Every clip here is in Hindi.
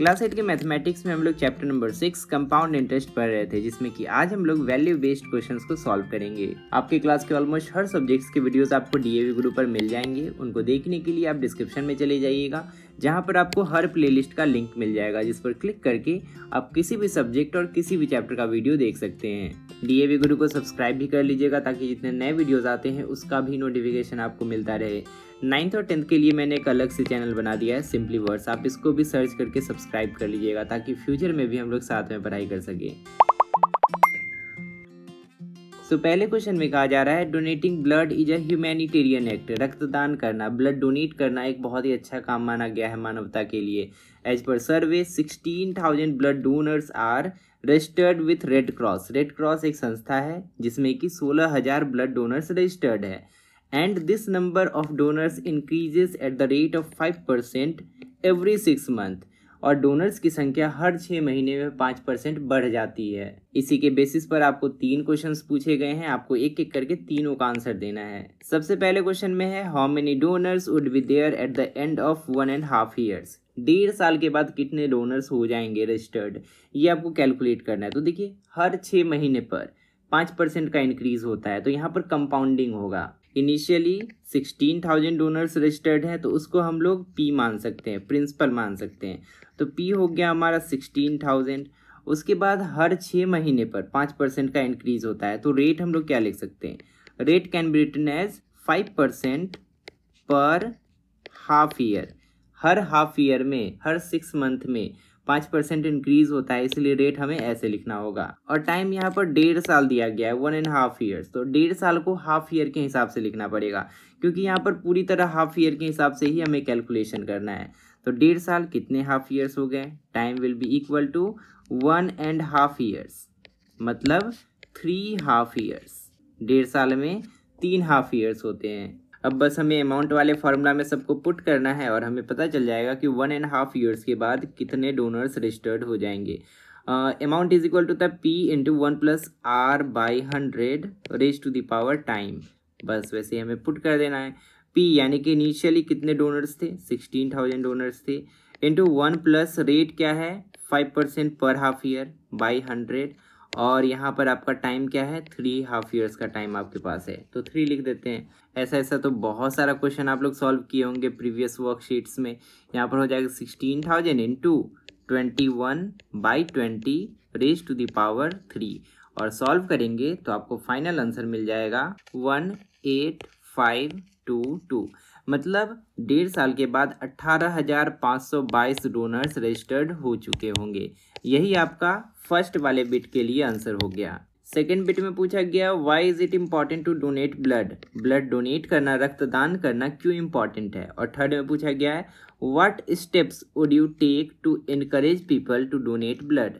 क्लास एट के मैथमेटिक्स में हम लोग chapter number six compound interest पढ़ रहे थे जिसमें कि आज हम लोग वैल्यू बेस्ड क्वेश्चंस को सॉल्व करेंगे आपके क्लास के ऑलमोस्ट हर सब्जेक्ट्स के वीडियोस आपको डीएवी ग्रुप पर मिल जाएंगे उनको देखने के लिए आप डिस्क्रिप्शन में चले जाइएगा जहाँ पर आपको हर प्ले का लिंक मिल जाएगा जिस पर क्लिक करके आप किसी भी सब्जेक्ट और किसी भी चैप्टर का वीडियो देख सकते हैं डी गुरु को सब्सक्राइब भी कर लीजिएगा ताकि जितने नए वीडियोस आते हैं उसका भी नोटिफिकेशन आपको मिलता रहे नाइन्थ और टेंथ के लिए मैंने एक अलग से चैनल बना दिया है सिंपली वर्ड्स आप इसको भी सर्च करके सब्सक्राइब कर लीजिएगा ताकि फ्यूचर में भी हम लोग साथ में पढ़ाई कर सकें तो so, पहले क्वेश्चन में कहा जा रहा है donating blood is a humanitarian act रक्तदान करना ब्लड डोनेट करना एक बहुत ही अच्छा काम माना गया है मानवता के लिए as per survey sixteen thousand blood donors are registered with red cross red cross एक संस्था है जिसमें कि सोलह हज़ार ब्लड डोनर्स रजिस्टर्ड है and this number of donors increases at the rate of five percent every six month और डोनर्स की संख्या हर छः महीने में पाँच परसेंट बढ़ जाती है इसी के बेसिस पर आपको तीन क्वेश्चन पूछे गए हैं आपको एक एक करके तीनों का आंसर देना है सबसे पहले क्वेश्चन में है how many donors would be there at the end of one and half years डेढ़ साल के बाद कितने डोनर्स हो जाएंगे रजिस्टर्ड ये आपको कैलकुलेट करना है तो देखिए हर छः महीने पर पाँच परसेंट का इंक्रीज होता है तो यहाँ पर कंपाउंडिंग होगा initially sixteen thousand donors registered हैं तो उसको हम लोग पी मान सकते हैं प्रिंसिपल मान सकते हैं तो पी हो गया हमारा सिक्सटीन थाउजेंड उसके बाद हर छः महीने पर पाँच परसेंट का इंक्रीज होता है तो रेट हम लोग क्या लिख सकते हैं rate can be written as five percent per half year हर हाफ ईयर में हर सिक्स मंथ में पाँच परसेंट इंक्रीज होता है इसलिए रेट हमें ऐसे लिखना होगा और टाइम यहाँ पर डेढ़ साल दिया गया है वन एंड हाफ ईयर्स तो डेढ़ साल को हाफ ईयर के हिसाब से लिखना पड़ेगा क्योंकि यहाँ पर पूरी तरह हाफ ईयर के हिसाब से ही हमें कैलकुलेशन करना है तो डेढ़ साल कितने हाफ ईयर्स हो गए time will be equal to one and half years मतलब थ्री हाफ ईयर्स डेढ़ साल में तीन हाफ ईयर्स होते हैं अब बस हमें अमाउंट वाले फार्मूला में सबको पुट करना है और हमें पता चल जाएगा कि वन एंड हाफ ईयर्स के बाद कितने डोनर्स रजिस्टर्ड हो जाएंगे amount is equal to the P into one plus R by hundred raise to the power time बस वैसे हमें पुट कर देना है पी यानी कि इनिशियली कितने डोनर्स थे सिक्सटीन थाउजेंड डोनर्स थे इंटू वन प्लस रेट क्या है five percent per half year by hundred और यहाँ पर आपका टाइम क्या है थ्री हाफ ईयर्स का टाइम आपके पास है तो थ्री लिख देते हैं ऐसा ऐसा तो बहुत सारा क्वेश्चन आप लोग सॉल्व किए होंगे प्रीवियस वर्कशीट्स में यहाँ पर हो जाएगा sixteen thousand into twenty one by twenty raise to the power three और सॉल्व करेंगे तो आपको फाइनल आंसर मिल जाएगा one eight five two two मतलब डेढ़ साल के बाद 18,522 डोनर्स रजिस्टर्ड हो चुके होंगे यही आपका फर्स्ट वाले बिट के लिए आंसर हो गया सेकेंड बिट में पूछा गया why is it important to donate blood blood donate करना रक्तदान करना क्यों इम्पॉर्टेंट है और थर्ड में पूछा गया है what steps would you take to increase people to donate blood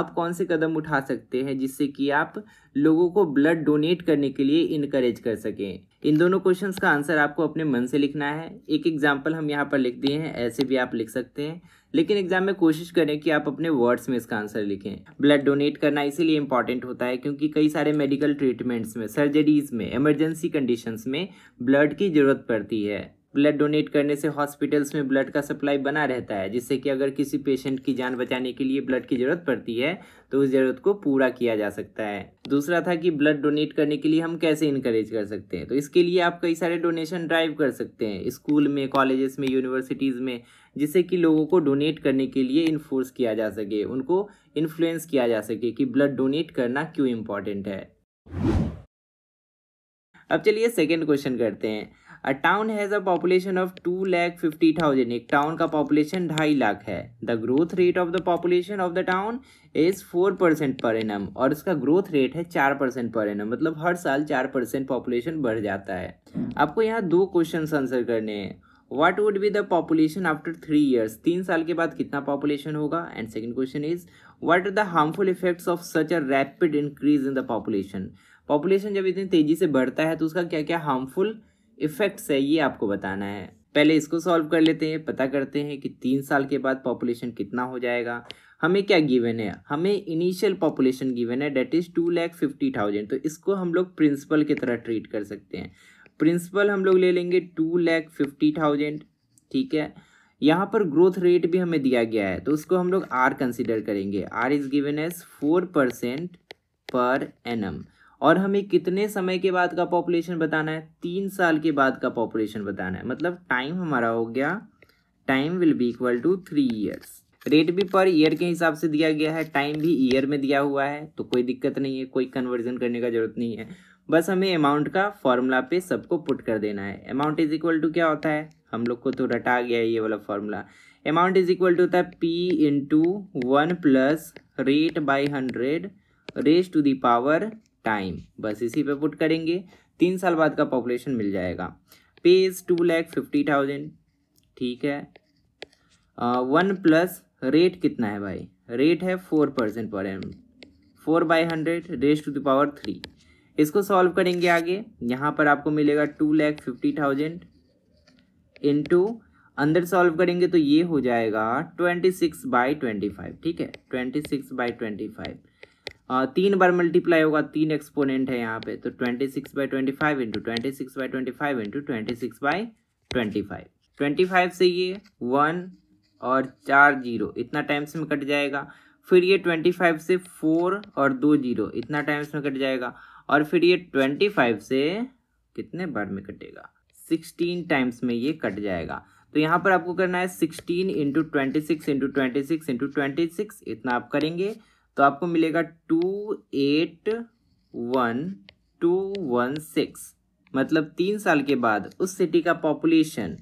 आप कौन से कदम उठा सकते हैं जिससे कि आप लोगों को ब्लड डोनेट करने के लिए इनक्रेज कर सकें इन दोनों क्वेश्चंस का आंसर आपको अपने मन से लिखना है एक एग्जाम्पल हम यहाँ पर लिख दिए हैं ऐसे भी आप लिख सकते हैं लेकिन एग्जाम में कोशिश करें कि आप अपने वर्ड्स में इसका आंसर लिखें ब्लड डोनेट करना इसीलिए इंपॉर्टेंट होता है क्योंकि कई सारे मेडिकल ट्रीटमेंट्स में सर्जरीज में इमरजेंसी कंडीशंस में ब्लड की ज़रूरत पड़ती है ब्लड डोनेट करने से हॉस्पिटल्स में ब्लड का सप्लाई बना रहता है जिससे कि अगर किसी पेशेंट की जान बचाने के लिए ब्लड की ज़रूरत पड़ती है तो उस ज़रूरत को पूरा किया जा सकता है दूसरा था कि ब्लड डोनेट करने के लिए हम कैसे इनक्रेज कर सकते हैं तो इसके लिए आप कई सारे डोनेशन ड्राइव कर सकते हैं स्कूल में कॉलेजेस में यूनिवर्सिटीज़ में जिससे कि लोगों को डोनेट करने के लिए इन्फोर्स किया जा सके उनको इन्फ्लुएंस किया जा सके कि ब्लड डोनेट करना क्यों इम्पॉर्टेंट है अब चलिए सेकेंड क्वेश्चन करते हैं a town has a population of two lakh fifty thousand एक टाउन का पॉपुलेशन ढाई लाख है the growth rate of the population of the town is four percent per annum और इसका ग्रोथ रेट है चार परसेंट पर एनम मतलब हर साल चार परसेंट पॉपुलेशन बढ़ जाता है आपको यहाँ दो क्वेश्चन आंसर करने हैं what would be the population after three years तीन साल के बाद कितना पॉपुलेशन होगा and second question is what are the harmful effects of such a rapid increase in the population population जब इतनी तेजी से बढ़ता है तो उसका क्या क्या हार्मफुल इफ़ेक्ट्स है ये आपको बताना है पहले इसको सॉल्व कर लेते हैं पता करते हैं कि तीन साल के बाद पॉपुलेशन कितना हो जाएगा हमें क्या गिवन है हमें इनिशियल पॉपुलेशन गिवन है that is two lakh fifty thousand तो इसको हम लोग प्रिंसिपल की तरह ट्रीट कर सकते हैं प्रिंसिपल हम लोग ले लेंगे टू लैख फिफ्टी थाउजेंड ठीक है यहाँ पर ग्रोथ रेट भी हमें दिया गया है तो उसको हम लोग आर कंसिडर करेंगे R is given as four percent per annum और हमें कितने समय के बाद का पॉपुलेशन बताना है तीन साल के बाद का पॉपुलेशन बताना है मतलब टाइम हमारा हो गया time will be equal to three years rate भी पर ईयर के हिसाब से दिया गया है टाइम भी ईयर में दिया हुआ है तो कोई दिक्कत नहीं है कोई कन्वर्जन करने का जरूरत नहीं है बस हमें अमाउंट का फॉर्मूला पे सबको पुट कर देना है अमाउंट इज इक्वल टू क्या होता है हम लोग को तो रटा गया है ये वाला formula amount is equal to होता है P into one plus rate by hundred raise to the power time बस इसी पे पुट करेंगे तीन साल बाद का पॉपुलेशन मिल जाएगा P is two lakh fifty thousand ठीक है वन प्लस रेट कितना है भाई रेट है four percent per annum four by hundred raise to the power three इसको सॉल्व करेंगे आगे यहाँ पर आपको मिलेगा two lakh fifty thousand into अंदर सॉल्व करेंगे तो ये हो जाएगा twenty six by twenty five ठीक है twenty six by twenty five तीन बार मल्टीप्लाई होगा तीन एक्सपोनेंट है यहाँ पे तो twenty six by twenty five into twenty six by twenty five into twenty six by twenty five twenty five से ये वन और चार जीरो इतना टाइम्स में कट जाएगा फिर ये ट्वेंटी फाइव से फोर और दो जीरो इतना टाइम्स में कट जाएगा और फिर ये ट्वेंटी फाइव से कितने बार में कटेगा सिक्सटीन टाइम्स में ये कट जाएगा तो यहाँ पर आपको करना है sixteen into twenty six into twenty six into twenty six इतना आप करेंगे तो आपको मिलेगा two eight one two one six मतलब तीन साल के बाद उस सिटी का पॉपुलेशन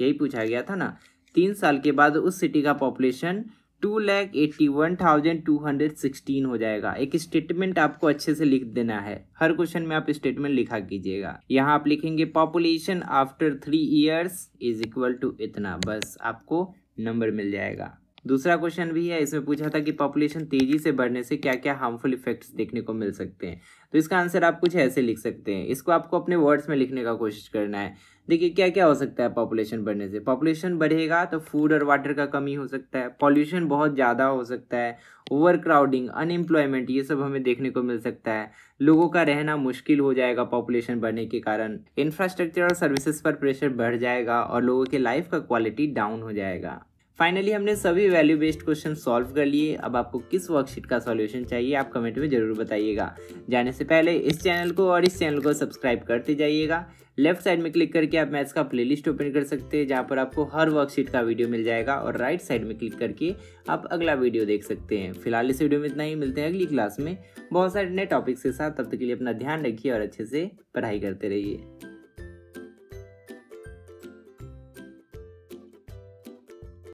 यही पूछा गया था ना तीन साल के बाद उस सिटी का population two lakh eighty one thousand two hundred sixteen हो जाएगा एक स्टेटमेंट आपको अच्छे से लिख देना है हर क्वेश्चन में आप स्टेटमेंट लिखा कीजिएगा यहाँ आप लिखेंगे population after three years is equal to इतना बस आपको नंबर मिल जाएगा दूसरा क्वेश्चन भी है इसमें पूछा था कि पॉपुलेशन तेजी से बढ़ने से क्या क्या हार्मफुल इफेक्ट्स देखने को मिल सकते हैं तो इसका आंसर आप कुछ ऐसे लिख सकते हैं इसको आपको अपने वर्ड्स में लिखने का कोशिश करना है देखिए क्या क्या हो सकता है पॉपुलेशन बढ़ने से पॉपुलेशन बढ़ेगा तो फूड और वाटर का कमी हो सकता है पॉल्यूशन बहुत ज़्यादा हो सकता है ओवर क्राउडिंग अनएम्प्लॉयमेंट ये सब हमें देखने को मिल सकता है लोगों का रहना मुश्किल हो जाएगा पॉपुलेशन बढ़ने के कारण इंफ्रास्ट्रक्चर और सर्विसेज पर प्रेशर बढ़ जाएगा और लोगों के लाइफ का क्वालिटी डाउन हो जाएगा फाइनली हमने सभी वैल्यू बेस्ड क्वेश्चन सॉल्व कर लिए अब आपको किस वर्कशीट का सॉल्यूशन चाहिए आप कमेंट में जरूर बताइएगा जाने से पहले इस चैनल को और इस चैनल को सब्सक्राइब करते जाइएगा लेफ्ट साइड में क्लिक करके आप मैथ्स का प्लेलिस्ट ओपन कर सकते हैं जहाँ पर आपको हर वर्कशीट का वीडियो मिल जाएगा और राइट साइड में क्लिक करके आप अगला वीडियो देख सकते हैं फिलहाल इस वीडियो में इतना ही मिलते हैं अगली क्लास में बहुत सारे नए टॉपिक्स के साथ तब तक के लिए अपना ध्यान रखिए और अच्छे से पढ़ाई करते रहिए